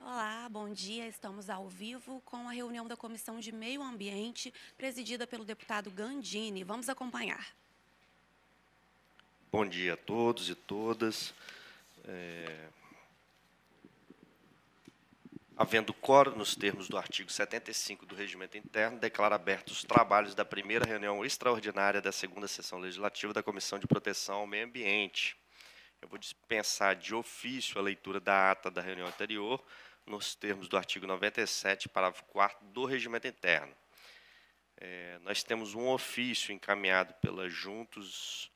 Olá, bom dia. Estamos ao vivo com a reunião da Comissão de Meio Ambiente, presidida pelo deputado Gandini. Vamos acompanhar. Bom dia a todos e todas. É... Havendo quórum nos termos do artigo 75 do Regimento Interno, declaro abertos os trabalhos da primeira reunião extraordinária da segunda sessão legislativa da Comissão de Proteção ao Meio Ambiente. Eu vou dispensar de ofício a leitura da ata da reunião anterior, nos termos do artigo 97, parágrafo 4 do Regimento Interno. É, nós temos um ofício encaminhado pela Juntos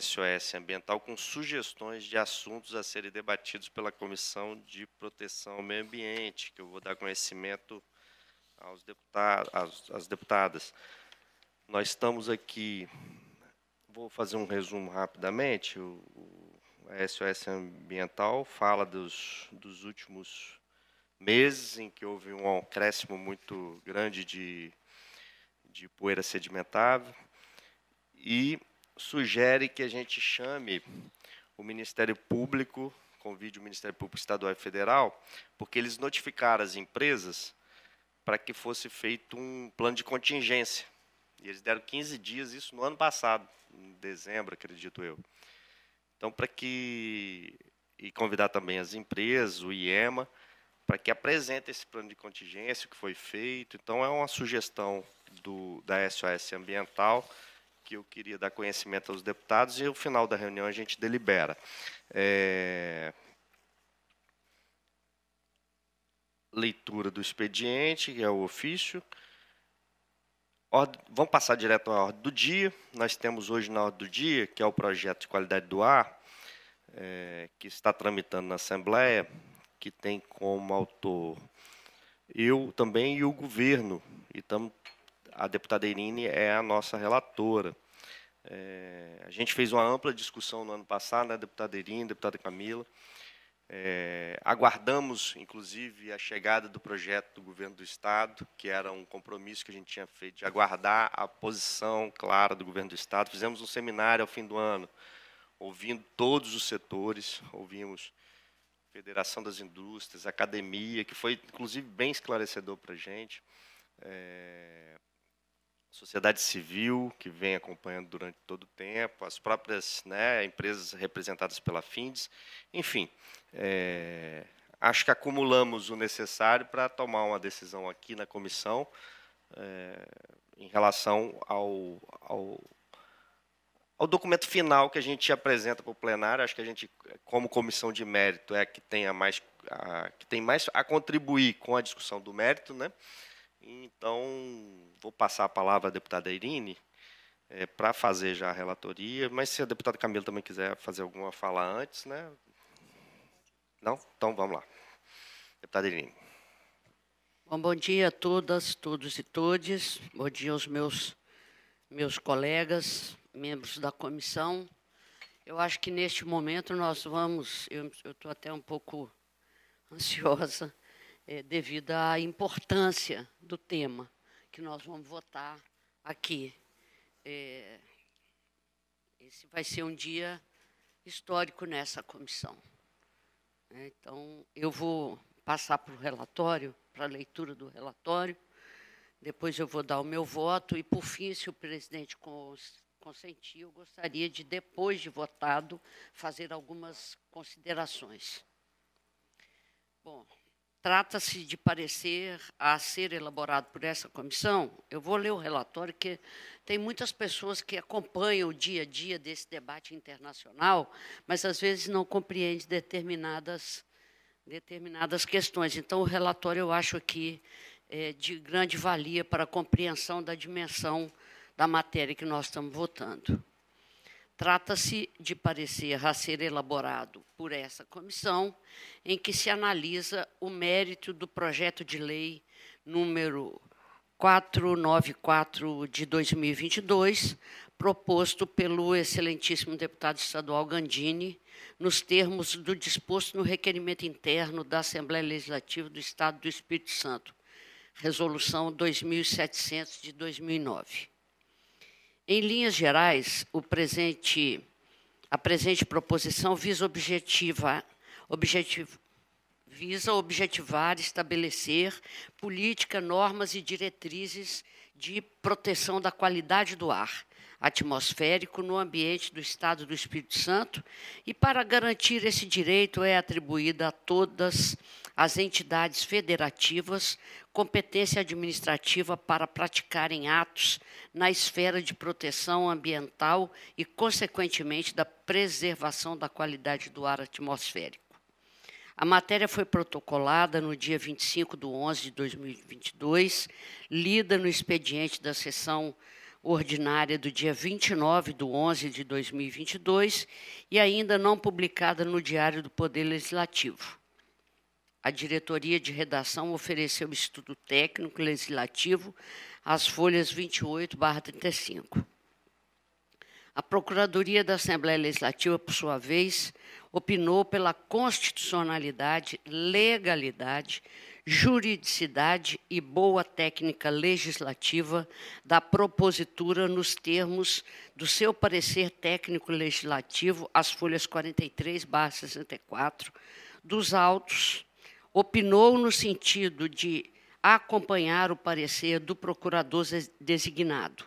SOS Ambiental com sugestões de assuntos a serem debatidos pela Comissão de Proteção ao Meio Ambiente, que eu vou dar conhecimento aos deputados, às, deputadas. Nós estamos aqui, vou fazer um resumo rapidamente, o, o a SOS Ambiental fala dos, dos últimos meses em que houve um acréscimo muito grande de, de poeira sedimentável e sugere que a gente chame o Ministério Público, convide o Ministério Público Estadual e Federal, porque eles notificaram as empresas para que fosse feito um plano de contingência. E eles deram 15 dias, isso no ano passado, em dezembro, acredito eu. Então, para que. E convidar também as empresas, o IEMA, para que apresente esse plano de contingência que foi feito. Então, é uma sugestão do, da SOS Ambiental que eu queria dar conhecimento aos deputados e, no final da reunião, a gente delibera. É... Leitura do expediente, que é o ofício. Ord... Vamos passar direto à ordem do dia. Nós temos hoje na ordem do dia, que é o projeto de qualidade do ar, é... que está tramitando na Assembleia, que tem como autor eu também e o governo. E tamo, a deputada Irine é a nossa relatora. É, a gente fez uma ampla discussão no ano passado, né, deputada Irine, deputada Camila. É, aguardamos, inclusive, a chegada do projeto do governo do Estado, que era um compromisso que a gente tinha feito de aguardar a posição clara do governo do Estado. Fizemos um seminário ao fim do ano, ouvindo todos os setores, ouvimos Federação das Indústrias, academia, que foi inclusive bem esclarecedor para a gente, é, sociedade civil, que vem acompanhando durante todo o tempo, as próprias né, empresas representadas pela FINDES, enfim. É, acho que acumulamos o necessário para tomar uma decisão aqui na comissão é, em relação ao, ao ao documento final que a gente apresenta para o plenário. Acho que a gente, como comissão de mérito, é a que, tenha mais, a, que tem mais a contribuir com a discussão do mérito. Né? Então, vou passar a palavra à deputada Irine é, para fazer já a relatoria, mas se a deputada Camila também quiser fazer alguma fala antes, né? Não? Então, vamos lá. Deputada Irine. Bom, bom dia a todas, todos e todes. Bom dia aos meus, meus colegas, membros da comissão. Eu acho que neste momento nós vamos, eu estou até um pouco ansiosa, é, devido à importância do tema que nós vamos votar aqui. É, esse vai ser um dia histórico nessa comissão. É, então, eu vou passar para o relatório, para a leitura do relatório, depois eu vou dar o meu voto e, por fim, se o presidente consentir, eu gostaria de, depois de votado, fazer algumas considerações. Bom, trata-se de parecer a ser elaborado por essa comissão. Eu vou ler o relatório, porque tem muitas pessoas que acompanham o dia a dia desse debate internacional, mas às vezes não compreendem determinadas, determinadas questões. Então, o relatório eu acho aqui é, de grande valia para a compreensão da dimensão da matéria que nós estamos votando. Trata-se de parecer a ser elaborado por essa comissão, em que se analisa o mérito do projeto de lei número 494 de 2022, proposto pelo excelentíssimo deputado estadual Gandini, nos termos do disposto no requerimento interno da Assembleia Legislativa do Estado do Espírito Santo, resolução 2700 de 2009. Em linhas gerais, presente, a presente proposição visa, objetiva, visa objetivar, estabelecer política, normas e diretrizes de proteção da qualidade do ar atmosférico no ambiente do Estado do Espírito Santo e para garantir esse direito é atribuída a todas as entidades federativas competência administrativa para praticarem atos na esfera de proteção ambiental e, consequentemente, da preservação da qualidade do ar atmosférico. A matéria foi protocolada no dia 25 de 11 de 2022, lida no expediente da sessão ordinária do dia 29 de 11 de 2022 e ainda não publicada no Diário do Poder Legislativo a diretoria de redação ofereceu estudo técnico legislativo às folhas 28 35. A Procuradoria da Assembleia Legislativa, por sua vez, opinou pela constitucionalidade, legalidade, juridicidade e boa técnica legislativa da propositura nos termos do seu parecer técnico legislativo, às folhas 43 64, dos autos opinou no sentido de acompanhar o parecer do procurador designado.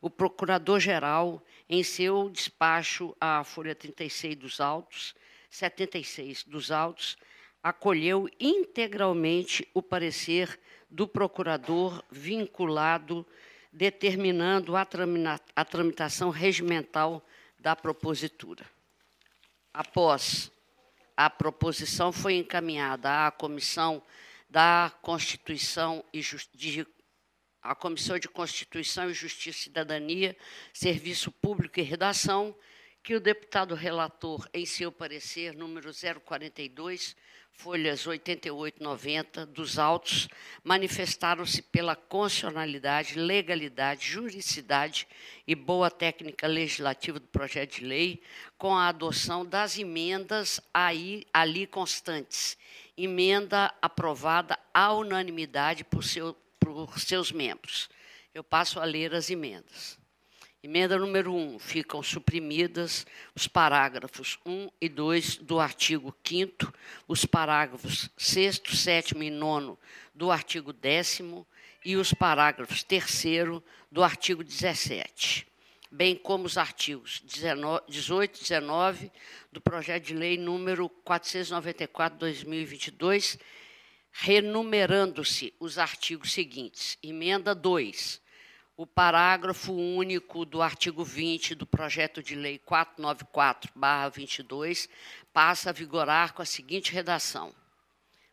O procurador-geral, em seu despacho à Folha 36 dos Autos, 76 dos Autos, acolheu integralmente o parecer do procurador vinculado, determinando a, tramina, a tramitação regimental da propositura. Após a proposição foi encaminhada à Comissão da Constituição e Justiça à Comissão de Constituição e Justiça e Cidadania, Serviço Público e Redação, que o deputado relator, em seu parecer número 042, folhas 88 90 dos autos, manifestaram-se pela constitucionalidade, legalidade, juridicidade e boa técnica legislativa do projeto de lei, com a adoção das emendas aí, ali constantes. Emenda aprovada à unanimidade por, seu, por seus membros. Eu passo a ler as emendas. Emenda número 1. Ficam suprimidas os parágrafos 1 e 2 do artigo 5, os parágrafos 6, 7 e 9 do artigo 10 e os parágrafos 3 do artigo 17, bem como os artigos 18 e 19 do projeto de lei número 494-2022, renumerando-se os artigos seguintes. Emenda 2 o parágrafo único do artigo 20 do projeto de lei 494/22 passa a vigorar com a seguinte redação: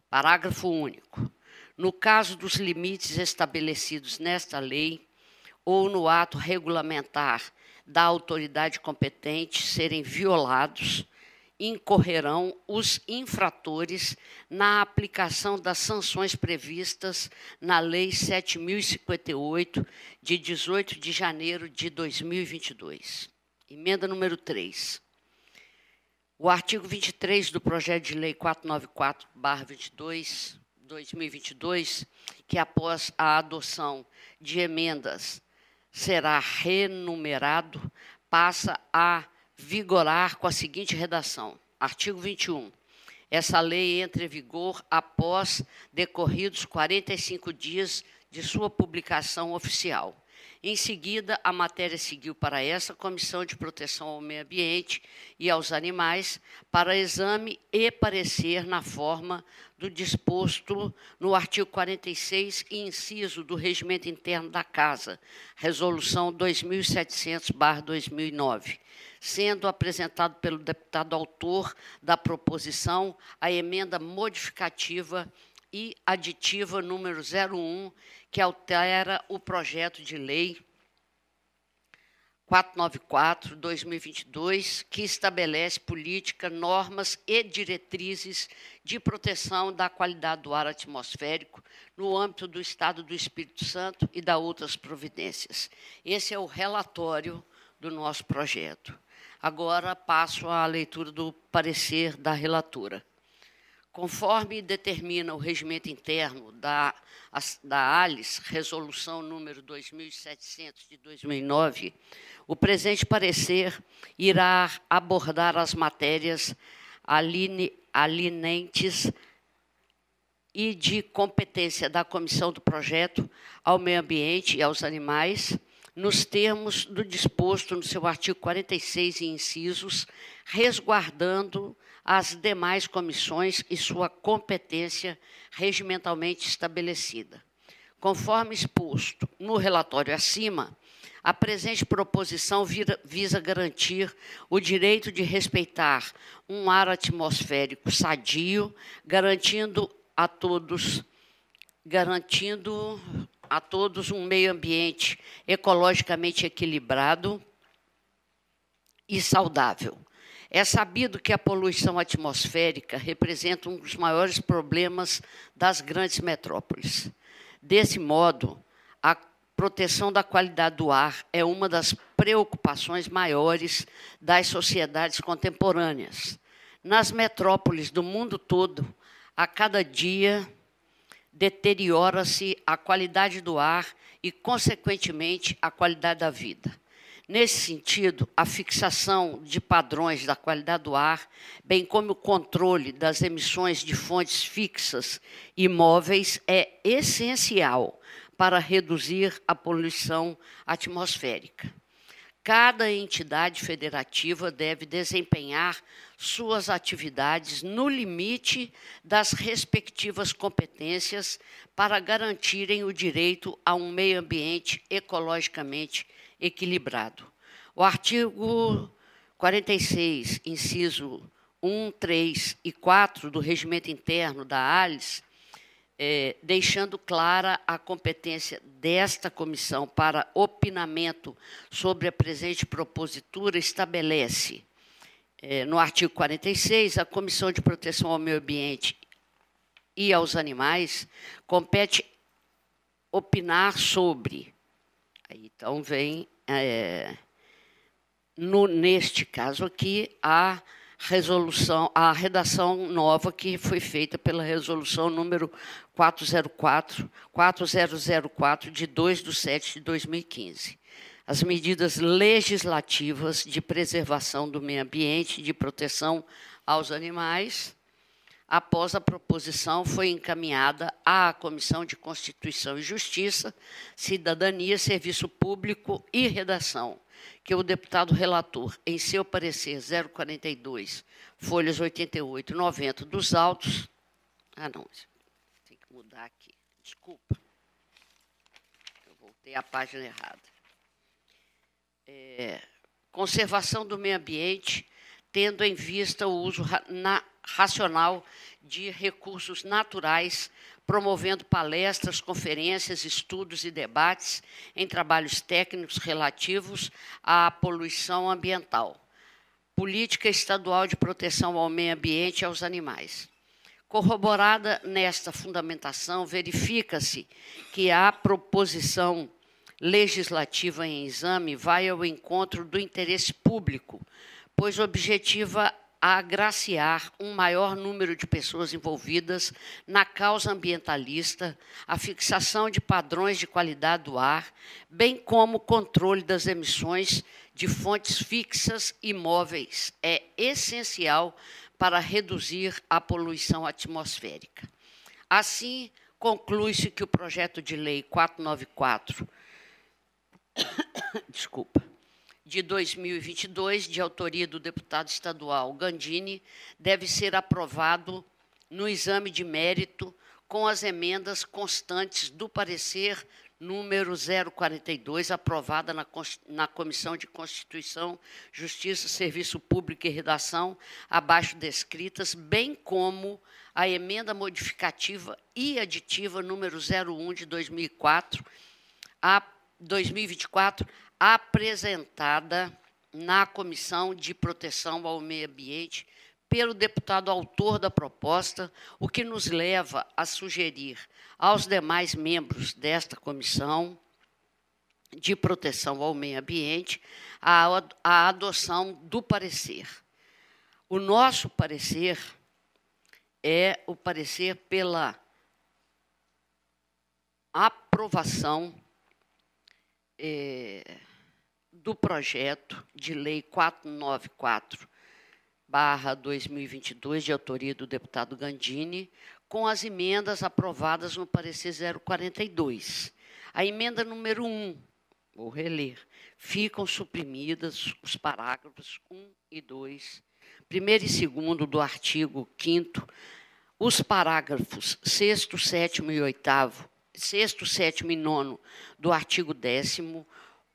Parágrafo único. No caso dos limites estabelecidos nesta lei ou no ato regulamentar da autoridade competente serem violados, incorrerão os infratores na aplicação das sanções previstas na Lei 7058 de 18 de janeiro de 2022. Emenda número 3. O artigo 23 do projeto de lei 494/22 2022, que após a adoção de emendas será renumerado, passa a vigorar com a seguinte redação: artigo 21. Essa lei entra em vigor após decorridos 45 dias de sua publicação oficial. Em seguida, a matéria seguiu para essa Comissão de Proteção ao Meio Ambiente e aos Animais para exame e parecer na forma do disposto no artigo 46, inciso do Regimento Interno da Casa, Resolução 2700-2009 sendo apresentado pelo deputado autor da proposição a emenda modificativa e aditiva número 01, que altera o projeto de lei 494/2022, que estabelece política, normas e diretrizes de proteção da qualidade do ar atmosférico no âmbito do Estado do Espírito Santo e da outras providências. Esse é o relatório do nosso projeto. Agora passo à leitura do parecer da relatora. Conforme determina o regimento interno da, da ALIS, resolução número 2700 de 2009, o presente parecer irá abordar as matérias aline, alinentes e de competência da Comissão do Projeto ao Meio Ambiente e aos Animais, nos termos do disposto no seu artigo 46 e incisos, resguardando as demais comissões e sua competência regimentalmente estabelecida. Conforme exposto no relatório acima, a presente proposição vira, visa garantir o direito de respeitar um ar atmosférico sadio, garantindo a todos, garantindo a todos um meio ambiente ecologicamente equilibrado e saudável. É sabido que a poluição atmosférica representa um dos maiores problemas das grandes metrópoles. Desse modo, a proteção da qualidade do ar é uma das preocupações maiores das sociedades contemporâneas. Nas metrópoles do mundo todo, a cada dia deteriora-se a qualidade do ar e, consequentemente, a qualidade da vida. Nesse sentido, a fixação de padrões da qualidade do ar, bem como o controle das emissões de fontes fixas e móveis, é essencial para reduzir a poluição atmosférica cada entidade federativa deve desempenhar suas atividades no limite das respectivas competências para garantirem o direito a um meio ambiente ecologicamente equilibrado. O artigo 46, inciso 1, 3 e 4 do Regimento Interno da ALES, é, eh, deixando clara a competência desta comissão para opinamento sobre a presente propositura estabelece, eh, no artigo 46, a Comissão de Proteção ao Meio Ambiente e aos Animais compete opinar sobre. Aí, então, vem, eh, no, neste caso aqui, a resolução, a redação nova que foi feita pela resolução número 404, 4004 de 2 de 7 de 2015. As medidas legislativas de preservação do meio ambiente e de proteção aos animais, após a proposição, foi encaminhada à Comissão de Constituição e Justiça, Cidadania, Serviço Público e Redação que o deputado relator, em seu parecer 042, folhas 88 e 90 dos autos. Ah, não, tem que mudar aqui, desculpa. Eu voltei à página errada. É, conservação do meio ambiente, tendo em vista o uso ra na, racional de recursos naturais promovendo palestras, conferências, estudos e debates em trabalhos técnicos relativos à poluição ambiental. Política Estadual de Proteção ao Meio Ambiente e aos Animais. Corroborada nesta fundamentação, verifica-se que a proposição legislativa em exame vai ao encontro do interesse público, pois objetiva a agraciar um maior número de pessoas envolvidas na causa ambientalista, a fixação de padrões de qualidade do ar, bem como o controle das emissões de fontes fixas e móveis, é essencial para reduzir a poluição atmosférica. Assim, conclui-se que o projeto de lei 494 desculpa de 2022, de autoria do deputado estadual Gandini, deve ser aprovado no exame de mérito com as emendas constantes do parecer número 042, aprovada na, na Comissão de Constituição, Justiça, Serviço Público e Redação, abaixo descritas, bem como a emenda modificativa e aditiva número 01 de 2004 a 2024 apresentada na Comissão de Proteção ao Meio Ambiente pelo deputado autor da proposta, o que nos leva a sugerir aos demais membros desta Comissão de Proteção ao Meio Ambiente a, a adoção do parecer. O nosso parecer é o parecer pela aprovação é, do projeto de lei 494 2022, de autoria do deputado Gandini, com as emendas aprovadas no parecer 042. A emenda número 1, vou reler, ficam suprimidas os parágrafos 1 e 2, primeiro e segundo do artigo 5 os parágrafos 6º, 7 e 8 6º, 7 e 9 do artigo 10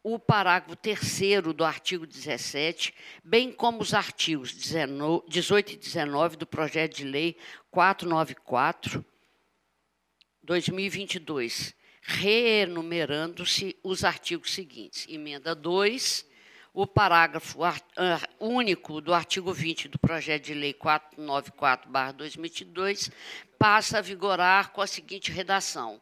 o parágrafo 3 do artigo 17, bem como os artigos 18 e 19 do projeto de lei 494 2022, renumerando-se os artigos seguintes: emenda 2, o parágrafo único do artigo 20 do projeto de lei 494/2022 passa a vigorar com a seguinte redação: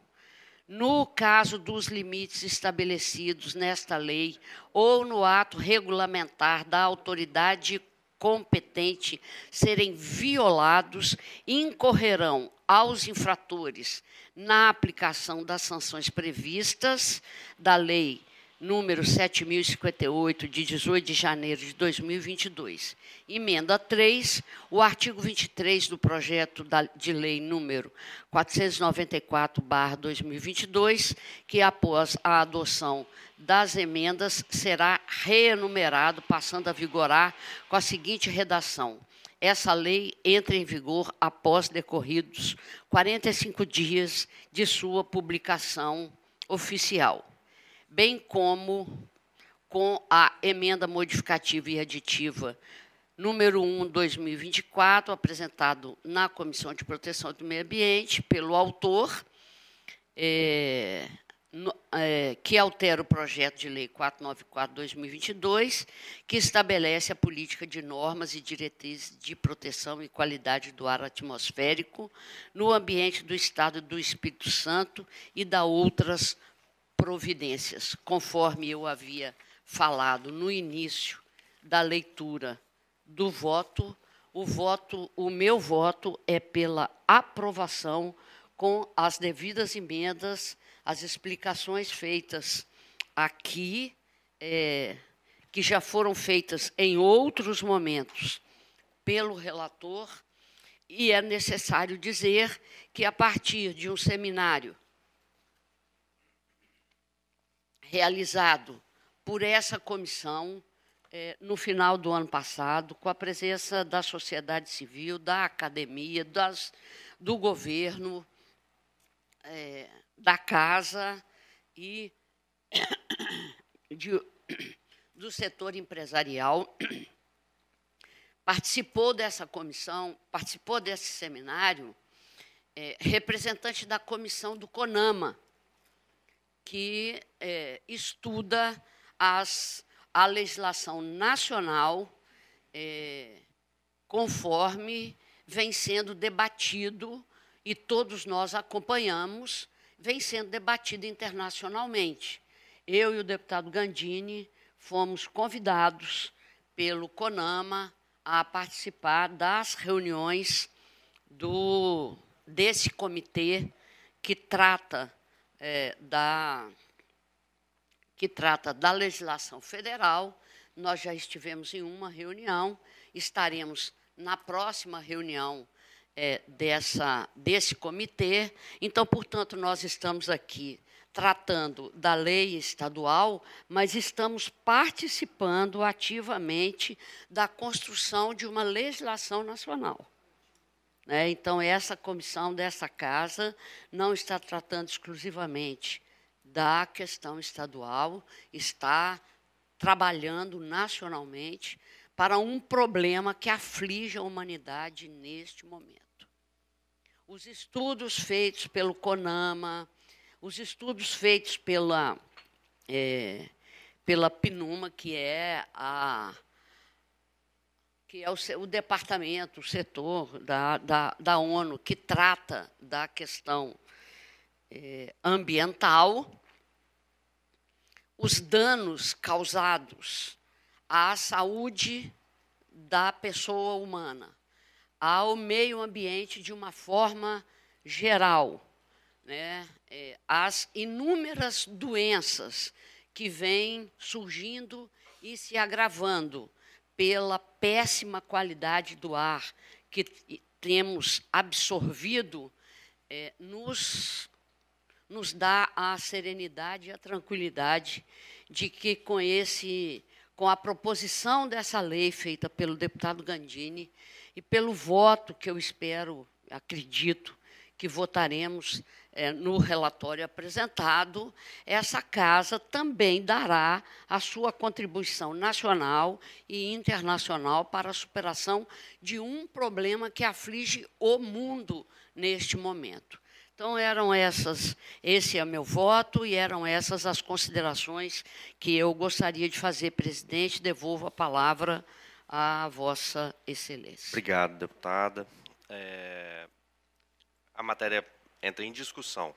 no caso dos limites estabelecidos nesta lei ou no ato regulamentar da autoridade competente serem violados, incorrerão aos infratores na aplicação das sanções previstas da lei número 7058, de 18 de janeiro de 2022. Emenda 3, o artigo 23 do projeto de lei número 494/2022, que após a adoção das emendas será renumerado, passando a vigorar com a seguinte redação: essa lei entra em vigor após decorridos 45 dias de sua publicação oficial bem como com a emenda modificativa e aditiva número 1, 2024, apresentado na Comissão de Proteção do Meio Ambiente pelo autor, é, no, é, que altera o projeto de lei 494/2022, que estabelece a política de normas e diretrizes de proteção e qualidade do ar atmosférico no ambiente do Estado do Espírito Santo e da outras providências, conforme eu havia falado no início da leitura do voto, o voto, o meu voto é pela aprovação com as devidas emendas, as explicações feitas aqui, é, que já foram feitas em outros momentos pelo relator, e é necessário dizer que, a partir de um seminário realizado por essa comissão é, no final do ano passado, com a presença da sociedade civil, da academia, das, do governo, é, da casa e de, do setor empresarial. Participou dessa comissão, participou desse seminário, é, representante da comissão do CONAMA, que é, estuda as, a legislação nacional é, conforme vem sendo debatido e todos nós acompanhamos, vem sendo debatido internacionalmente. Eu e o deputado Gandini fomos convidados pelo CONAMA a participar das reuniões do desse comitê que trata é, da, que trata da legislação federal. Nós já estivemos em uma reunião, estaremos na próxima reunião é, dessa, desse comitê. Então, portanto, nós estamos aqui tratando da lei estadual, mas estamos participando ativamente da construção de uma legislação nacional. Né? então, essa comissão dessa casa não está tratando exclusivamente da questão estadual, está trabalhando nacionalmente para um problema que aflige a humanidade neste momento. Os estudos feitos pelo CONAMA, os estudos feitos pela, é, pela PNUMA, que é a que é o, o departamento, o setor da, da, da ONU que trata da questão eh, ambiental, os danos causados à saúde da pessoa humana, ao meio ambiente de uma forma geral, né? É, as inúmeras doenças que vêm surgindo e se agravando pela péssima qualidade do ar que temos absorvido, é, nos, nos dá a serenidade e a tranquilidade de que com esse com a proposição dessa lei feita pelo deputado Gandini e pelo voto que eu espero, acredito, que votaremos é, no relatório apresentado, essa casa também dará a sua contribuição nacional e internacional para a superação de um problema que aflige o mundo neste momento. Então eram essas, esse é meu voto e eram essas as considerações que eu gostaria de fazer, presidente. Devolvo a palavra à vossa excelência. Obrigado, deputada. É, a matéria entra em discussão.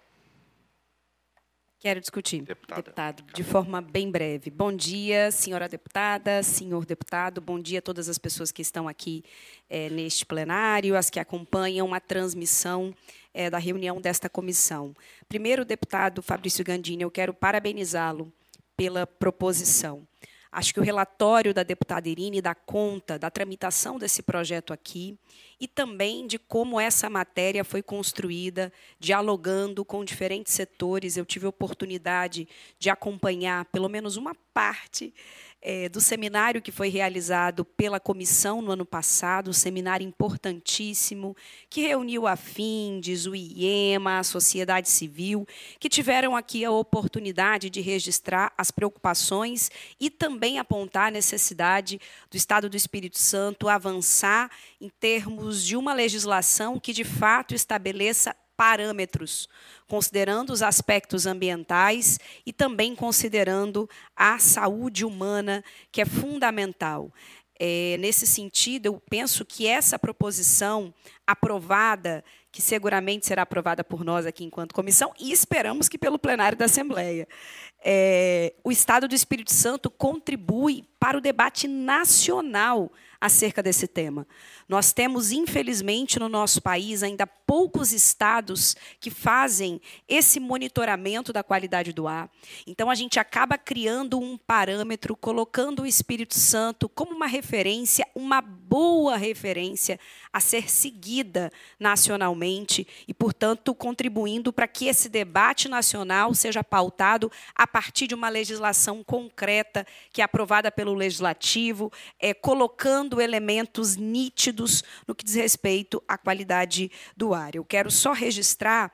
Quero discutir, Deputada. deputado, de forma bem breve. Bom dia, senhora deputada, senhor deputado, bom dia a todas as pessoas que estão aqui é, neste plenário, as que acompanham a transmissão é, da reunião desta comissão. Primeiro, deputado Fabrício Gandini, eu quero parabenizá-lo pela proposição. Acho que o relatório da deputada Irine dá conta da tramitação desse projeto aqui e também de como essa matéria foi construída, dialogando com diferentes setores. Eu tive a oportunidade de acompanhar pelo menos uma parte é, do seminário que foi realizado pela comissão no ano passado, um seminário importantíssimo, que reuniu a FINDES, o IEMA, a sociedade civil, que tiveram aqui a oportunidade de registrar as preocupações e também apontar a necessidade do Estado do Espírito Santo avançar em termos de uma legislação que, de fato, estabeleça parâmetros, considerando os aspectos ambientais e também considerando a saúde humana, que é fundamental. É, nesse sentido, eu penso que essa proposição aprovada, que seguramente será aprovada por nós aqui enquanto comissão, e esperamos que pelo plenário da Assembleia, é, o Estado do Espírito Santo contribui para o debate nacional acerca desse tema. Nós temos, infelizmente, no nosso país ainda poucos estados que fazem esse monitoramento da qualidade do ar. Então, a gente acaba criando um parâmetro, colocando o Espírito Santo como uma referência, uma boa referência a ser seguida nacionalmente e, portanto, contribuindo para que esse debate nacional seja pautado a partir de uma legislação concreta que é aprovada pelo legislativo, é, colocando elementos nítidos no que diz respeito à qualidade do ar. Eu quero só registrar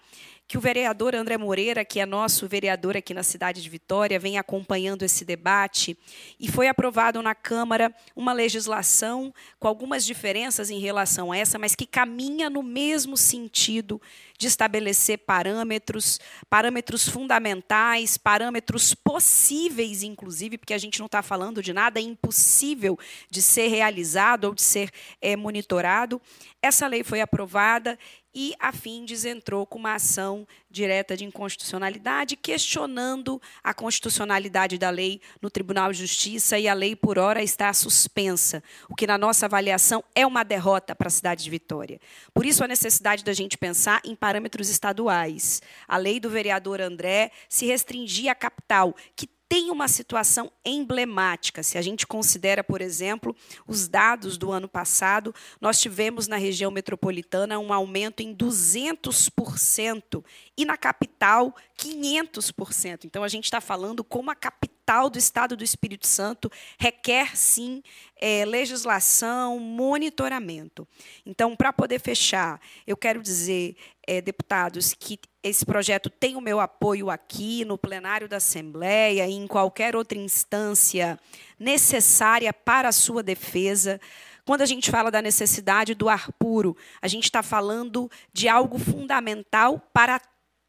que o vereador André Moreira, que é nosso vereador aqui na cidade de Vitória, vem acompanhando esse debate e foi aprovado na Câmara uma legislação com algumas diferenças em relação a essa, mas que caminha no mesmo sentido de estabelecer parâmetros, parâmetros fundamentais, parâmetros possíveis, inclusive, porque a gente não está falando de nada impossível de ser realizado ou de ser é, monitorado. Essa lei foi aprovada e a Findes entrou com uma ação direta de inconstitucionalidade, questionando a constitucionalidade da lei no Tribunal de Justiça e a lei, por hora, está suspensa, o que, na nossa avaliação, é uma derrota para a cidade de Vitória. Por isso, a necessidade da gente pensar em parâmetros estaduais. A lei do vereador André se restringia à capital, que tem uma situação emblemática. Se a gente considera, por exemplo, os dados do ano passado, nós tivemos na região metropolitana um aumento em 200% e na capital 500%. Então, a gente está falando como a capital do estado do Espírito Santo requer, sim, é, legislação, monitoramento. Então, para poder fechar, eu quero dizer, é, deputados, que esse projeto tem o meu apoio aqui no plenário da Assembleia e em qualquer outra instância necessária para a sua defesa. Quando a gente fala da necessidade do ar puro, a gente está falando de algo fundamental para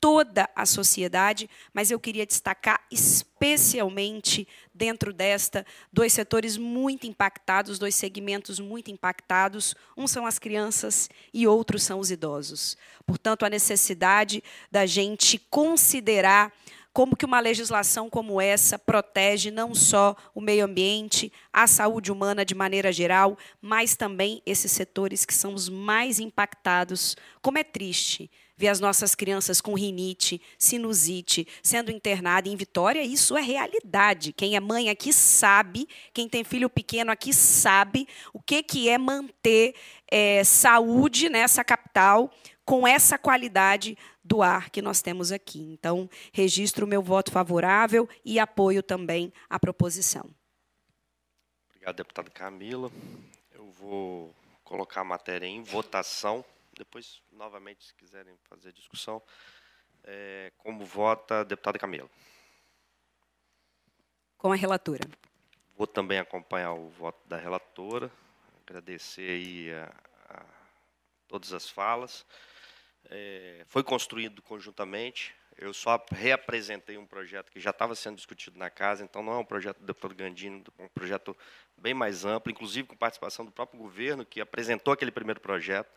toda a sociedade, mas eu queria destacar especialmente dentro desta dois setores muito impactados, dois segmentos muito impactados, um são as crianças e outros são os idosos. Portanto, a necessidade da gente considerar como que uma legislação como essa protege não só o meio ambiente, a saúde humana de maneira geral, mas também esses setores que são os mais impactados. Como é triste ver as nossas crianças com rinite, sinusite, sendo internada em Vitória, isso é realidade. Quem é mãe aqui sabe, quem tem filho pequeno aqui sabe o que, que é manter é, saúde nessa capital com essa qualidade do ar que nós temos aqui. Então, registro o meu voto favorável e apoio também a proposição. Obrigado, Deputado Camila. Eu vou colocar a matéria em votação depois, novamente, se quiserem fazer discussão, é, como vota a deputada Camila? Com a relatora. Vou também acompanhar o voto da relatora, agradecer aí a, a todas as falas. É, foi construído conjuntamente, eu só reapresentei um projeto que já estava sendo discutido na casa, então não é um projeto do deputado Gandino, é um projeto bem mais amplo, inclusive com participação do próprio governo, que apresentou aquele primeiro projeto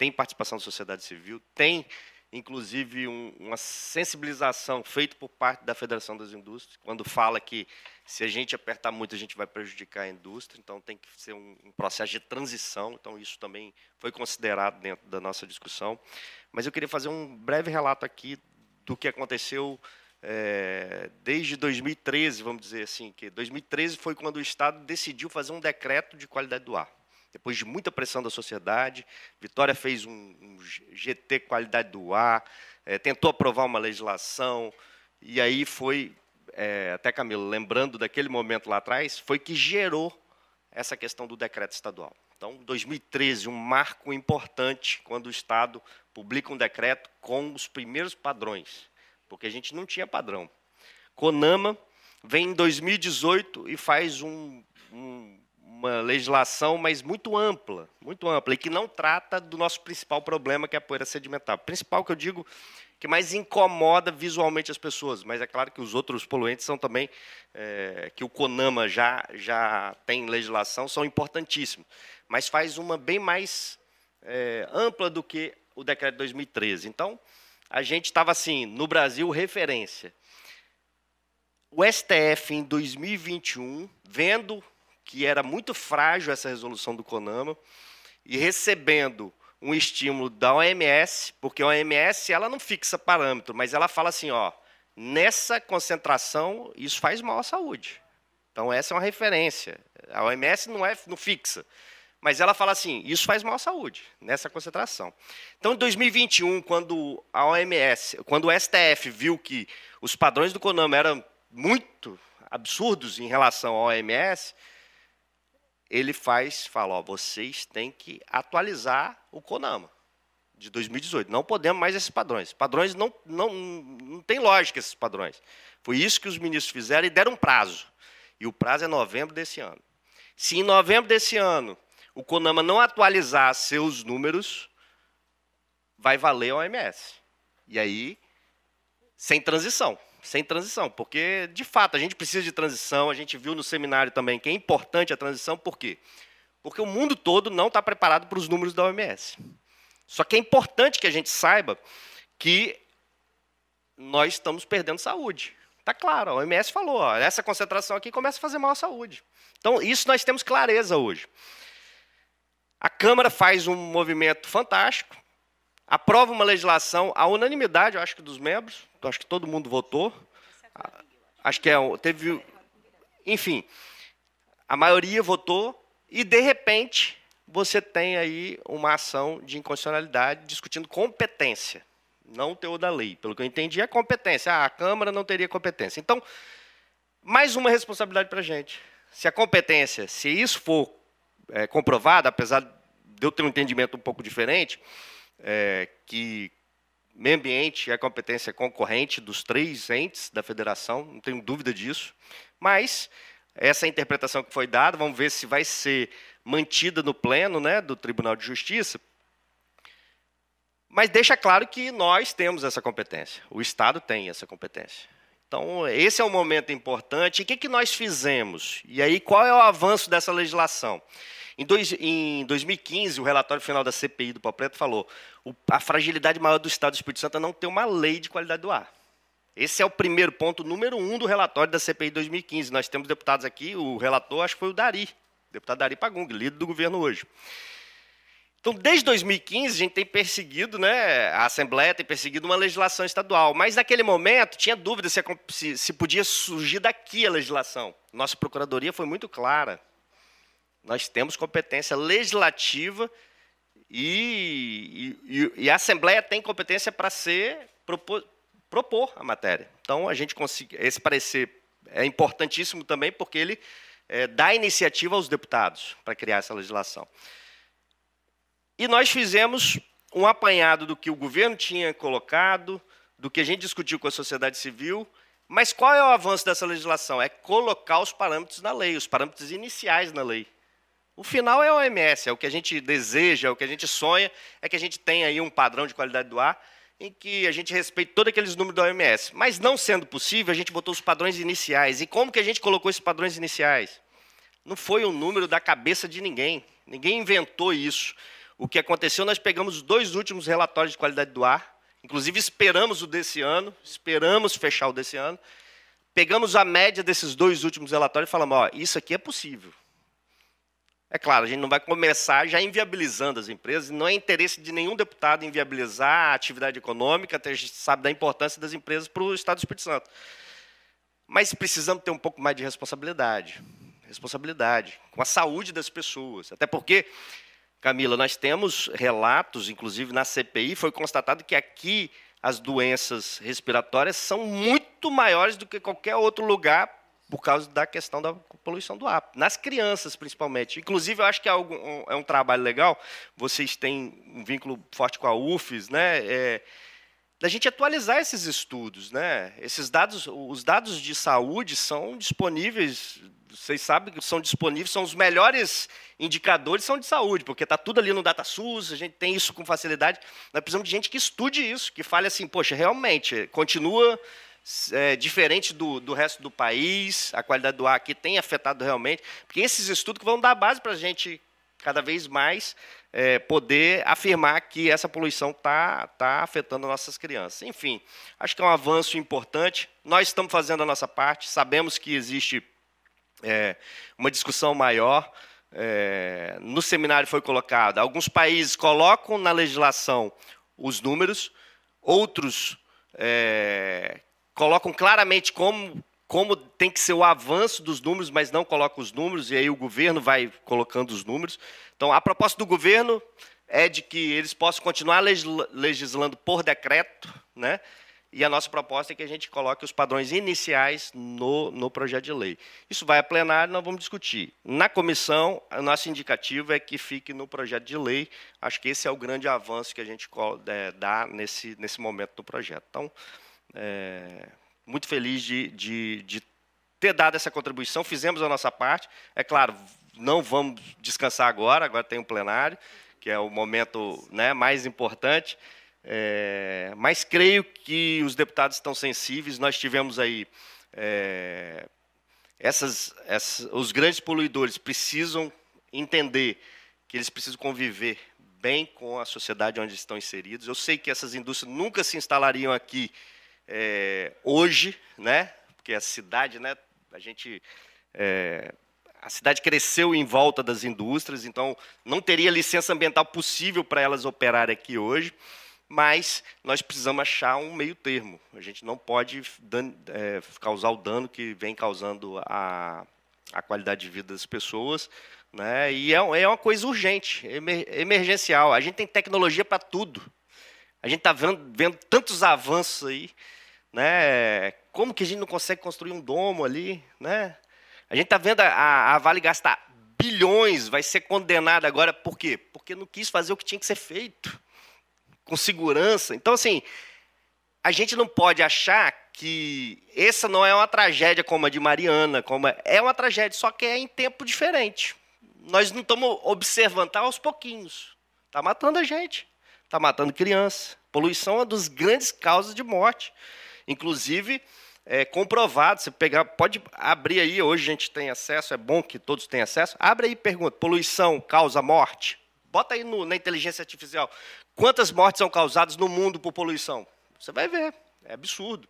tem participação da sociedade civil, tem inclusive um, uma sensibilização feita por parte da Federação das Indústrias, quando fala que se a gente apertar muito a gente vai prejudicar a indústria, então tem que ser um, um processo de transição, então isso também foi considerado dentro da nossa discussão. Mas eu queria fazer um breve relato aqui do que aconteceu é, desde 2013, vamos dizer assim, que 2013 foi quando o Estado decidiu fazer um decreto de qualidade do ar depois de muita pressão da sociedade. Vitória fez um, um GT qualidade do ar, é, eh, tentou aprovar uma legislação, e aí foi, é, até Camilo, lembrando daquele momento lá atrás, foi que gerou essa questão do decreto estadual. Então, 2013, um marco importante quando o Estado publica um decreto com os primeiros padrões, porque a gente não tinha padrão. Conama vem em 2018 e faz um, um uma legislação, mas muito ampla, muito ampla, e que não trata do nosso principal problema, que é a poeira sedimentar. Principal que eu digo que mais incomoda visualmente as pessoas, mas é claro que os outros poluentes são também, é, que o CONAMA já, já tem legislação, são importantíssimos, mas faz uma bem mais é, ampla do que o decreto de 2013. Então, a gente estava assim, no Brasil, referência. O STF, em 2021, vendo que era muito frágil essa resolução do CONAMA, e recebendo um estímulo da OMS, porque a OMS ela não fixa parâmetro, mas ela fala assim, ó, nessa concentração isso faz mal à saúde. Então essa é uma referência. A OMS não é não fixa, mas ela fala assim, isso faz mal à saúde nessa concentração. Então em 2021, quando a OMS, quando o STF viu que os padrões do CONAMA eram muito absurdos em relação à OMS, ele faz, fala, ó, vocês têm que atualizar o CONAMA de 2018. Não podemos mais esses padrões. Padrões não, não, não tem lógica esses padrões. Foi isso que os ministros fizeram e deram um prazo. E o prazo é novembro desse ano. Se em novembro desse ano o CONAMA não atualizar seus números, vai valer a OMS. E aí, sem transição sem transição, porque de fato a gente precisa de transição. A gente viu no seminário também que é importante a transição, por quê? Porque o mundo todo não está preparado para os números da OMS. Só que é importante que a gente saiba que nós estamos perdendo saúde. Está claro, a OMS falou, ó, essa concentração aqui começa a fazer mal à saúde. Então, isso nós temos clareza hoje. A Câmara faz um movimento fantástico, aprova uma legislação, a unanimidade, eu acho que dos membros, acho que todo mundo votou. Acho que é, teve. Enfim, a maioria votou e, de repente, você tem aí uma ação de inconstitucionalidade discutindo competência, não o teor da lei. Pelo que eu entendi, é competência. Ah, a Câmara não teria competência. Então, mais uma responsabilidade para a gente. Se a competência, se isso for é, comprovado, apesar de eu ter um entendimento um pouco diferente, é, que meio ambiente é competência concorrente dos três entes da federação, não tenho dúvida disso, mas essa interpretação que foi dada, vamos ver se vai ser mantida no pleno né, do Tribunal de Justiça, mas deixa claro que nós temos essa competência, o Estado tem essa competência. Então, esse é um momento importante. E o que, que nós fizemos? E aí, qual é o avanço dessa legislação? Em, dois, em 2015, o relatório final da CPI do Pau Preto falou o, a fragilidade maior do Estado do Espírito Santo é não ter uma lei de qualidade do ar. Esse é o primeiro ponto, número um do relatório da CPI 2015. Nós temos deputados aqui, o relator acho que foi o Dari, deputado Dari Pagung, líder do governo hoje. Então, desde 2015, a gente tem perseguido, né, a Assembleia tem perseguido uma legislação estadual, mas naquele momento tinha dúvida se, se, se podia surgir daqui a legislação. Nossa Procuradoria foi muito clara. Nós temos competência legislativa e, e, e a Assembleia tem competência para ser propor, propor a matéria. Então a gente consegue esse parecer é importantíssimo também porque ele é, dá iniciativa aos deputados para criar essa legislação. E nós fizemos um apanhado do que o governo tinha colocado, do que a gente discutiu com a sociedade civil, mas qual é o avanço dessa legislação? É colocar os parâmetros na lei, os parâmetros iniciais na lei. O final é OMS, é o que a gente deseja, é o que a gente sonha, é que a gente tenha aí um padrão de qualidade do ar em que a gente respeite todos aqueles números da OMS. Mas não sendo possível, a gente botou os padrões iniciais. E como que a gente colocou esses padrões iniciais? Não foi um número da cabeça de ninguém. Ninguém inventou isso. O que aconteceu, nós pegamos os dois últimos relatórios de qualidade do ar, inclusive esperamos o desse ano, esperamos fechar o desse ano, pegamos a média desses dois últimos relatórios e falamos, ó, isso aqui é possível. É claro, a gente não vai começar já inviabilizando as empresas, não é interesse de nenhum deputado inviabilizar a atividade econômica, até a gente sabe da importância das empresas para o Estado do Espírito Santo. Mas precisamos ter um pouco mais de responsabilidade. Responsabilidade com a saúde das pessoas. Até porque, Camila, nós temos relatos, inclusive na CPI, foi constatado que aqui as doenças respiratórias são muito maiores do que qualquer outro lugar por causa da questão da poluição do ar, nas crianças principalmente. Inclusive, eu acho que é, é um trabalho legal, vocês têm um vínculo forte com a UFES, né? É, da gente atualizar esses estudos, né? Esses dados, os dados de saúde são disponíveis, vocês sabem que são disponíveis, são os melhores indicadores são de saúde, porque está tudo ali no DataSUS, a gente tem isso com facilidade. Nós precisamos de gente que estude isso, que fale assim, poxa, realmente continua é, diferente do, do resto do país, a qualidade do ar aqui tem afetado realmente, porque esses estudos que vão dar base para a gente cada vez mais é, poder afirmar que essa poluição está tá afetando nossas crianças. Enfim, acho que é um avanço importante. Nós estamos fazendo a nossa parte, sabemos que existe é, uma discussão maior. É, no seminário foi colocado, alguns países colocam na legislação os números, outros é, colocam claramente como, como tem que ser o avanço dos números, mas não colocam os números, e aí o governo vai colocando os números. Então, a proposta do governo é de que eles possam continuar legislando por decreto, né? E a nossa proposta é que a gente coloque os padrões iniciais no, no projeto de lei. Isso vai a plenário, nós vamos discutir. Na comissão, o nosso indicativo é que fique no projeto de lei. Acho que esse é o grande avanço que a gente é, dá nesse, nesse momento do projeto. Então, é, muito feliz de, de, de ter dado essa contribuição, fizemos a nossa parte. É claro, não vamos descansar agora, agora tem um plenário, que é o momento né, mais importante. É, mas creio que os deputados estão sensíveis. Nós tivemos aí. É, essas, essas, os grandes poluidores precisam entender que eles precisam conviver bem com a sociedade onde estão inseridos. Eu sei que essas indústrias nunca se instalariam aqui é, hoje, né? Porque a cidade, né? A gente é, a cidade cresceu em volta das indústrias, então não teria licença ambiental possível para elas operarem aqui hoje, mas nós precisamos achar um meio termo. A gente não pode dan- é, causar o dano que vem causando a, a qualidade de vida das pessoas. Né? E é, é uma coisa urgente, emer- emergencial. A gente tem tecnologia para tudo. A gente está vendo, vendo tantos avanços aí né? Como que a gente não consegue construir um domo ali? Né? A gente está vendo a, a Vale gastar bilhões, vai ser condenada agora. Por quê? Porque não quis fazer o que tinha que ser feito, com segurança. Então, assim, a gente não pode achar que essa não é uma tragédia como a de Mariana, como é uma tragédia, só que é em tempo diferente. Nós não estamos observando, tá aos pouquinhos. Está matando a gente, está matando criança. Poluição é uma das grandes causas de morte. Inclusive, é, comprovado, você pegar, pode abrir aí, hoje a gente tem acesso, é bom que todos tenham acesso. Abre aí e pergunta: poluição causa morte? Bota aí no, na inteligência artificial. Quantas mortes são causadas no mundo por poluição? Você vai ver, é absurdo.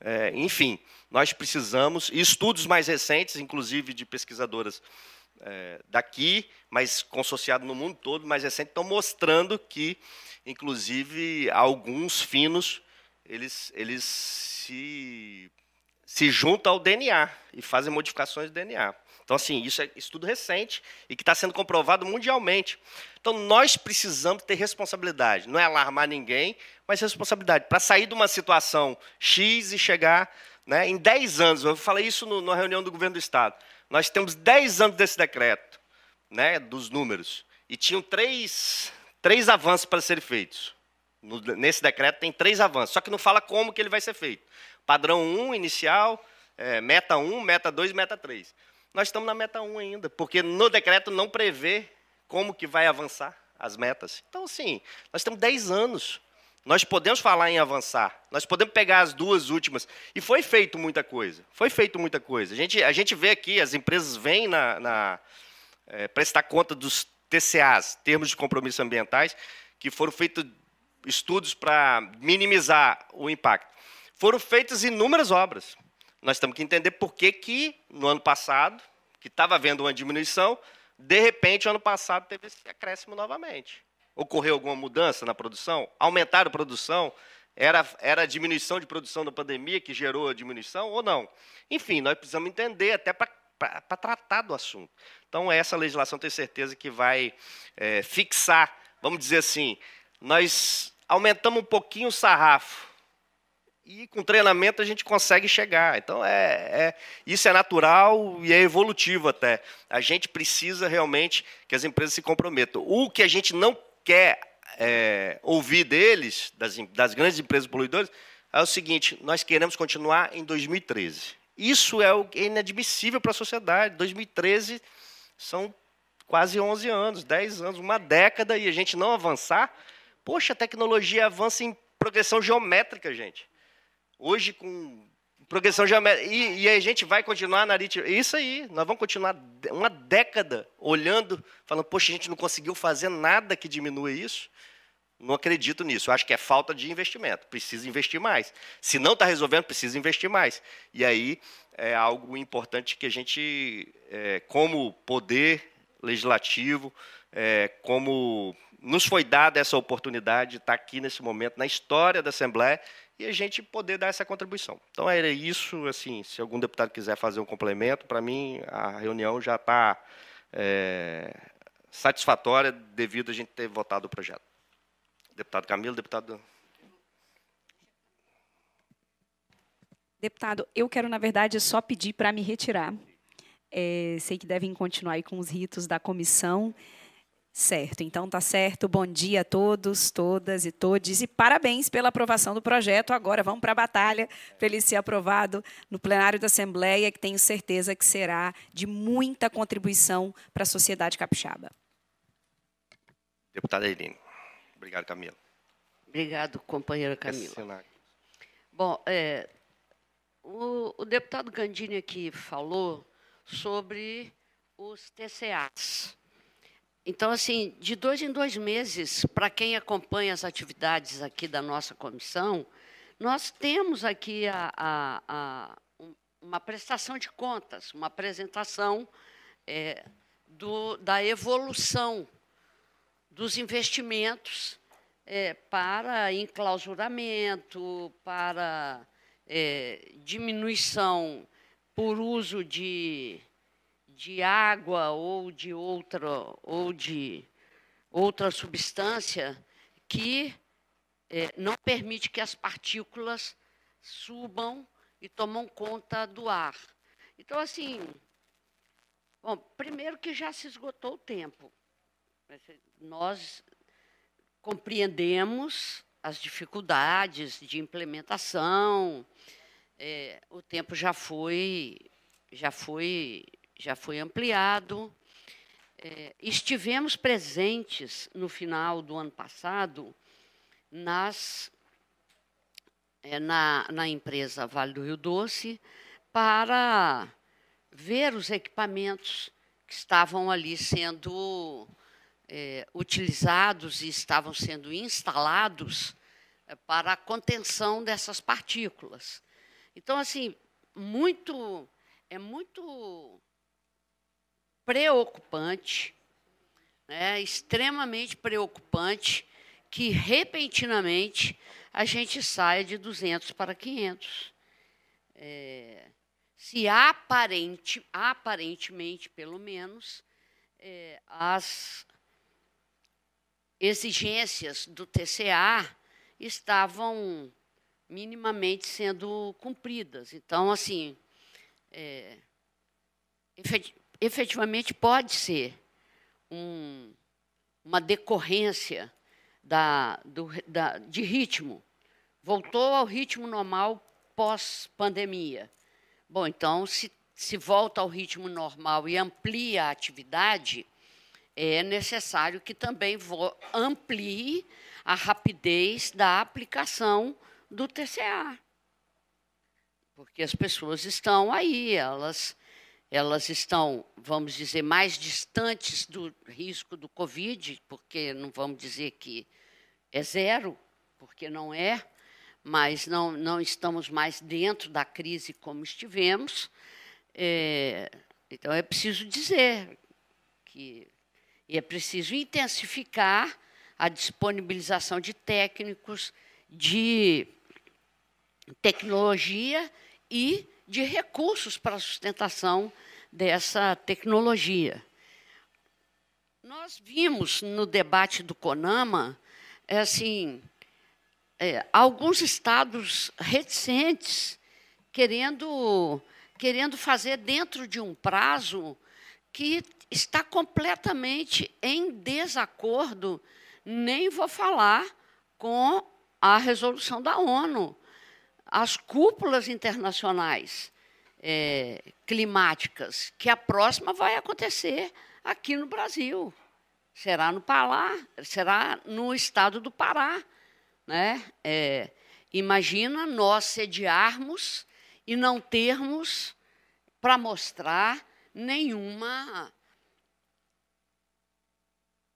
É, enfim, nós precisamos, estudos mais recentes, inclusive de pesquisadoras é, daqui, mas consociado no mundo todo, mais recentes, estão mostrando que, inclusive, alguns finos eles, eles se, se juntam ao DNA e fazem modificações do DNA. Então, assim, isso é estudo recente e que está sendo comprovado mundialmente. Então, nós precisamos ter responsabilidade. Não é alarmar ninguém, mas responsabilidade. Para sair de uma situação X e chegar né, em 10 anos, eu falei isso no, numa reunião do governo do Estado. Nós temos 10 anos desse decreto, né, dos números, e tinham três, três avanços para serem feitos. No, nesse decreto tem três avanços, só que não fala como que ele vai ser feito. Padrão 1, inicial, é, meta 1, meta 2, meta 3. Nós estamos na meta 1 ainda, porque no decreto não prevê como que vai avançar as metas. Então, assim, nós temos 10 anos. Nós podemos falar em avançar. Nós podemos pegar as duas últimas. E foi feito muita coisa. Foi feito muita coisa. A gente, a gente vê aqui, as empresas vêm na, na é, prestar conta dos TCAs, termos de compromisso ambientais, que foram feitos estudos para minimizar o impacto. Foram feitas inúmeras obras. Nós temos que entender por que, que no ano passado, que estava havendo uma diminuição, de repente, ano passado, teve esse acréscimo novamente. Ocorreu alguma mudança na produção? Aumentaram a produção? Era, era a diminuição de produção da pandemia que gerou a diminuição ou não? Enfim, nós precisamos entender até para para tratar do assunto. Então, essa legislação, tenho certeza que vai é, fixar, vamos dizer assim, nós aumentamos um pouquinho o sarrafo. E com treinamento a gente consegue chegar. Então, é, é, isso é natural e é evolutivo até. A gente precisa realmente que as empresas se comprometam. O que a gente não quer é, ouvir deles, das, das grandes empresas poluidoras, é o seguinte: nós queremos continuar em 2013. Isso é, é inadmissível para a sociedade. 2013 são quase 11 anos, 10 anos, uma década, e a gente não avançar Poxa, a tecnologia avança em progressão geométrica, gente. Hoje, com progressão geométrica. E, e a gente vai continuar na aritmética. Isso aí, nós vamos continuar uma década olhando, falando, poxa, a gente não conseguiu fazer nada que diminua isso. Não acredito nisso. Eu acho que é falta de investimento. Precisa investir mais. Se não está resolvendo, precisa investir mais. E aí é algo importante que a gente, é, como poder legislativo, é, como nos foi dada essa oportunidade de estar aqui nesse momento na história da Assembleia e a gente poder dar essa contribuição. Então era isso, assim, se algum deputado quiser fazer um complemento, para mim a reunião já está é, satisfatória devido a gente ter votado o projeto. Deputado Camilo, deputado Deputado, eu quero, na verdade, só pedir para me retirar. É, sei que devem continuar aí com os ritos da comissão. Certo, então tá certo. Bom dia a todos, todas e todes e parabéns pela aprovação do projeto. Agora vamos para a batalha para ele ser aprovado no plenário da Assembleia, que tenho certeza que será de muita contribuição para a sociedade capixaba. Deputada Irene. Obrigado, Camila. Obrigado, companheira Camila. Bom, é, o, o deputado Gandini aqui falou sobre os TCAs então, assim, de dois em dois meses, para quem acompanha as atividades aqui da nossa comissão, nós temos aqui a, a, a, uma prestação de contas, uma apresentação é, do, da evolução dos investimentos é, para enclausuramento, para é, diminuição por uso de de água ou de outra ou de outra substância que é, não permite que as partículas subam e tomam conta do ar. Então, assim, bom, primeiro que já se esgotou o tempo. Nós compreendemos as dificuldades de implementação. É, o tempo já foi já foi já foi ampliado. É, estivemos presentes no final do ano passado nas, é, na, na empresa Vale do Rio Doce para ver os equipamentos que estavam ali sendo é, utilizados e estavam sendo instalados é, para a contenção dessas partículas. Então, assim, muito é muito preocupante, né, extremamente preocupante, que repentinamente a gente saia de 200 para 500. É, se aparente, aparentemente, pelo menos, é, as exigências do TCA estavam minimamente sendo cumpridas. Então, assim, é, efetivamente pode ser um, uma decorrência da, do, da, de ritmo. Voltou ao ritmo normal pós-pandemia. Bom, então, se, se volta ao ritmo normal e amplia a atividade, é necessário que também amplie a rapidez da aplicação do TCA. Porque as pessoas estão aí, elas elas estão, vamos dizer, mais distantes do risco do Covid, porque não vamos dizer que é zero, porque não é, mas não, não estamos mais dentro da crise como estivemos. É, então, é preciso dizer que é preciso intensificar a disponibilização de técnicos, de tecnologia e de recursos para a sustentação dessa tecnologia. Nós vimos no debate do CONAMA é assim, é, alguns estados reticentes querendo, querendo fazer dentro de um prazo que está completamente em desacordo, nem vou falar com a resolução da ONU, as cúpulas internacionais é, climáticas, que a próxima vai acontecer aqui no Brasil. Será no Pará, será no estado do Pará. Né? É, imagina nós sediarmos e não termos para mostrar nenhuma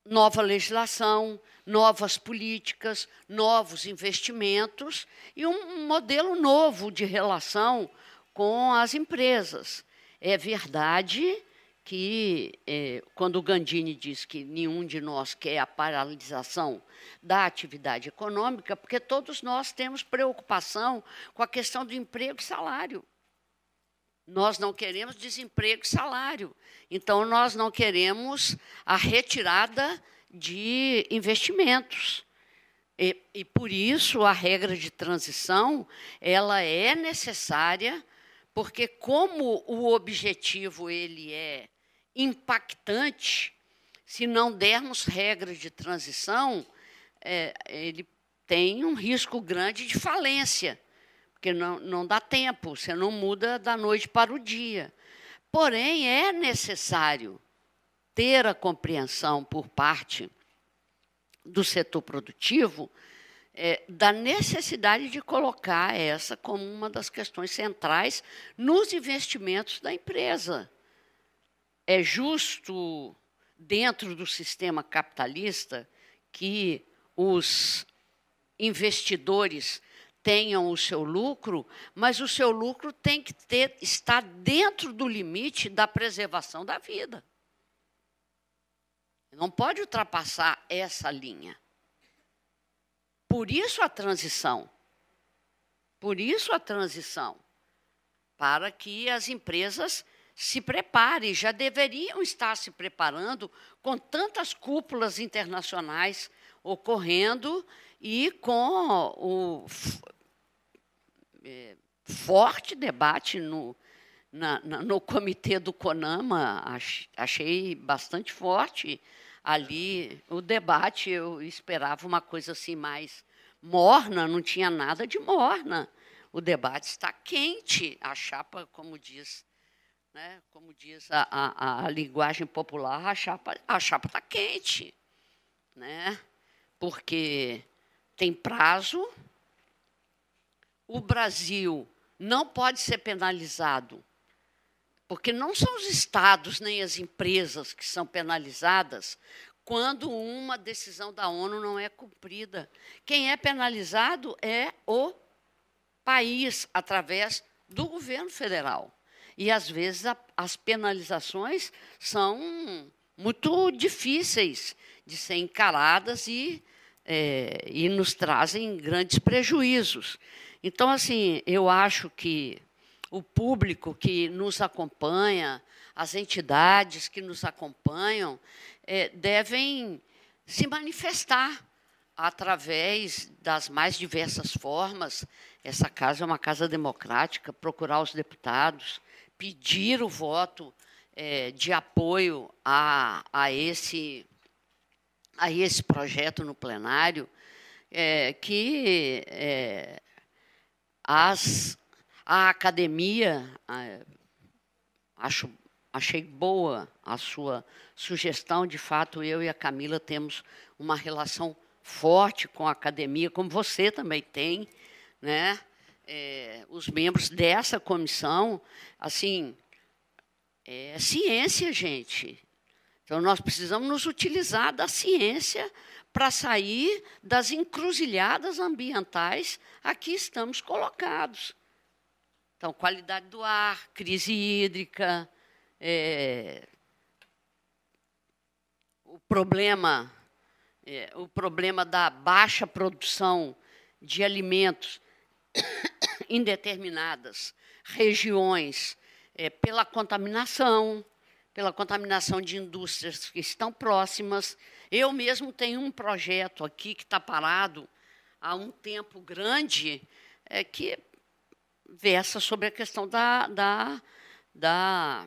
nova legislação, novas políticas, novos investimentos e um modelo novo de relação com as empresas. É verdade que, é, quando o Gandini diz que nenhum de nós quer a paralisação da atividade econômica, é porque todos nós temos preocupação com a questão do emprego e salário. Nós não queremos desemprego e salário. Então, nós não queremos a retirada de investimentos. E, e, por isso a regra de transição ela é necessária, porque como o objetivo ele é impactante, se não dermos regra de transição, é, ele tem um risco grande de falência porque não, não dá tempo, você não muda da noite para o dia. Porém, é necessário ter a compreensão por parte do setor produtivo é, da necessidade de colocar essa como uma das questões centrais nos investimentos da empresa. É justo, dentro do sistema capitalista, que os investidores tenham o seu lucro, mas o seu lucro tem que ter, estar dentro do limite da preservação da vida. Não pode ultrapassar essa linha. Por isso a transição. Por isso a transição. Para que as empresas se preparem, já deveriam estar se preparando com tantas cúpulas internacionais ocorrendo e com o é, forte debate no, na, na, no comitê do CONAMA, ach, achei bastante forte ali o debate. Eu esperava uma coisa assim mais morna, não tinha nada de morna. O debate está quente, a chapa, como diz, né, como diz a, a, a linguagem popular, a chapa a chapa está quente, né? Porque tem prazo, o Brasil não pode ser penalizado, porque não são os estados nem as empresas que são penalizadas quando uma decisão da ONU não é cumprida. Quem é penalizado é o país, através do governo federal. E, às vezes, a, as penalizações são muito difíceis de ser encaradas e, é, e nos trazem grandes prejuízos. Então, assim, eu acho que o público que nos acompanha, as entidades que nos acompanham, é, devem se manifestar através das mais diversas formas. Essa casa é uma casa democrática, procurar os deputados, pedir o voto é, de apoio a, a, esse, a esse projeto no plenário, é, que é, as, a academia, acho, achei boa a sua sugestão. De fato, eu e a Camila temos uma relação forte com a academia, como você também tem, né? É, os membros dessa comissão, assim, é ciência, gente. Então, nós precisamos nos utilizar da ciência para sair das encruzilhadas ambientais a que estamos colocados. Então, qualidade do ar, crise hídrica, é, o problema é, o problema da baixa produção de alimentos em determinadas regiões é, pela contaminação pela contaminação de indústrias que estão próximas. Eu mesmo tenho um projeto aqui que está parado há um tempo grande, é, que versa sobre a questão da, da, da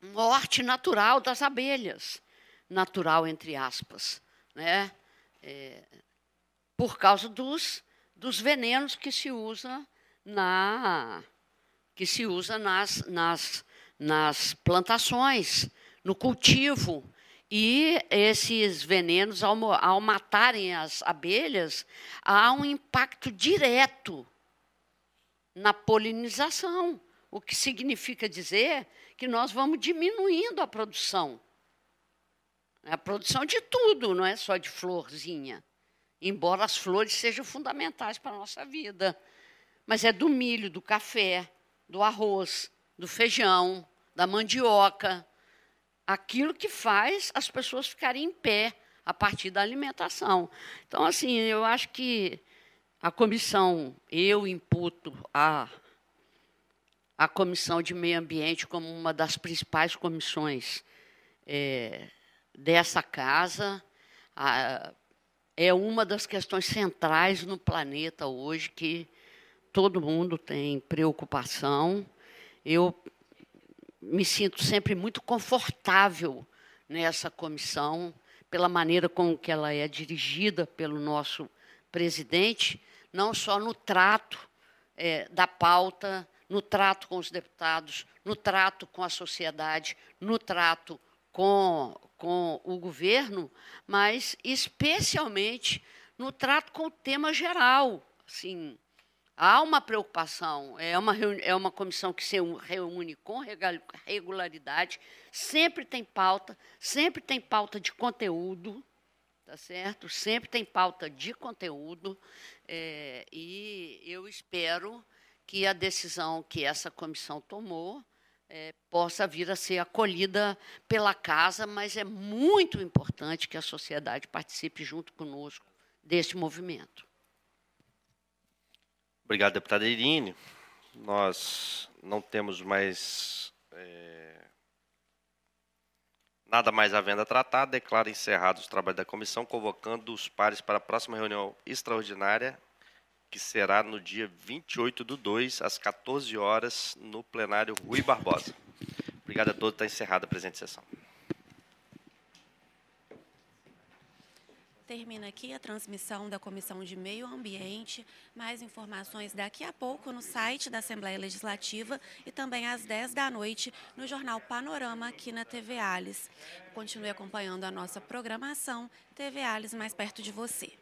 morte natural das abelhas. Natural, entre aspas. Né? É, por causa dos, dos venenos que se usa na que se usa nas, nas nas plantações, no cultivo. E esses venenos, ao, ao matarem as abelhas, há um impacto direto na polinização, o que significa dizer que nós vamos diminuindo a produção. A produção de tudo, não é só de florzinha. Embora as flores sejam fundamentais para a nossa vida. Mas é do milho, do café, do arroz, do feijão, da mandioca, aquilo que faz as pessoas ficarem em pé a partir da alimentação. Então, assim, eu acho que a comissão, eu imputo a, a comissão de meio ambiente como uma das principais comissões é, dessa casa. A, é uma das questões centrais no planeta hoje que todo mundo tem preocupação. Eu me sinto sempre muito confortável nessa comissão, pela maneira como que ela é dirigida pelo nosso presidente, não só no trato é, da pauta, no trato com os deputados, no trato com a sociedade, no trato com, com o governo, mas especialmente no trato com o tema geral, assim, Há uma preocupação, é uma, é uma comissão que se reúne com regularidade, sempre tem pauta, sempre tem pauta de conteúdo, tá certo? Sempre tem pauta de conteúdo, é, e eu espero que a decisão que essa comissão tomou é, possa vir a ser acolhida pela casa, mas é muito importante que a sociedade participe junto conosco deste movimento. Obrigado, deputada Irine. Nós não temos mais é, nada mais à venda Tratar, Declaro encerrados os trabalhos da comissão, convocando os pares para a próxima reunião extraordinária, que será no dia 28 do 2, às 14 horas, no plenário Rui Barbosa. Obrigado a todos. Está encerrada a presente sessão. Termina aqui a transmissão da Comissão de Meio Ambiente. Mais informações daqui a pouco no site da Assembleia Legislativa e também às 10 da noite no jornal Panorama aqui na TV Alice. Continue acompanhando a nossa programação TV Alice mais perto de você.